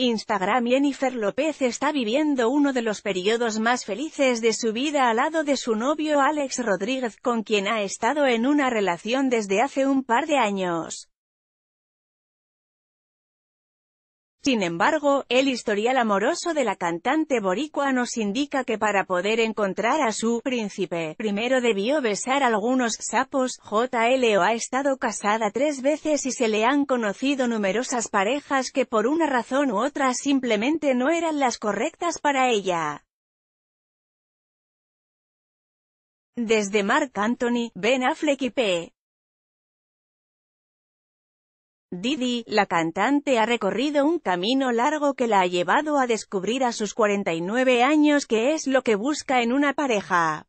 Instagram Jennifer López está viviendo uno de los periodos más felices de su vida al lado de su novio Alex Rodríguez con quien ha estado en una relación desde hace un par de años. Sin embargo, el historial amoroso de la cantante boricua nos indica que para poder encontrar a su príncipe, primero debió besar algunos sapos, JLO ha estado casada tres veces y se le han conocido numerosas parejas que por una razón u otra simplemente no eran las correctas para ella. Desde Mark Anthony, Ben Affleck y P. Didi, la cantante ha recorrido un camino largo que la ha llevado a descubrir a sus 49 años qué es lo que busca en una pareja.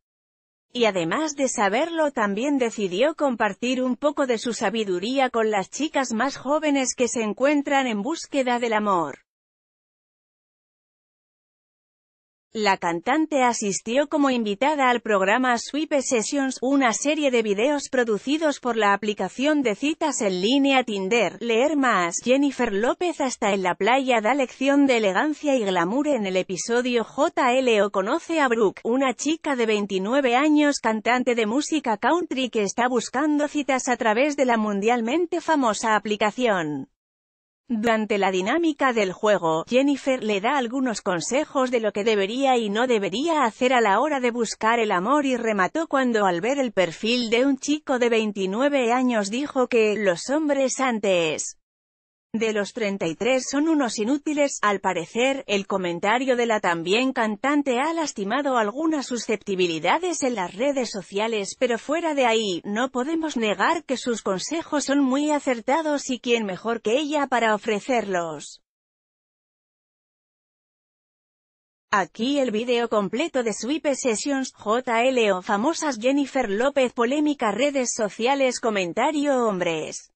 Y además de saberlo también decidió compartir un poco de su sabiduría con las chicas más jóvenes que se encuentran en búsqueda del amor. La cantante asistió como invitada al programa Sweep Sessions, una serie de videos producidos por la aplicación de citas en línea Tinder. Leer más, Jennifer López hasta en la playa da lección de elegancia y glamour en el episodio o conoce a Brooke, una chica de 29 años cantante de música country que está buscando citas a través de la mundialmente famosa aplicación. Durante la dinámica del juego, Jennifer le da algunos consejos de lo que debería y no debería hacer a la hora de buscar el amor y remató cuando al ver el perfil de un chico de 29 años dijo que, los hombres antes de los 33 son unos inútiles, al parecer, el comentario de la también cantante ha lastimado algunas susceptibilidades en las redes sociales, pero fuera de ahí, no podemos negar que sus consejos son muy acertados y quién mejor que ella para ofrecerlos. Aquí el video completo de Sweep Sessions, JLO famosas Jennifer López polémica redes sociales comentario hombres.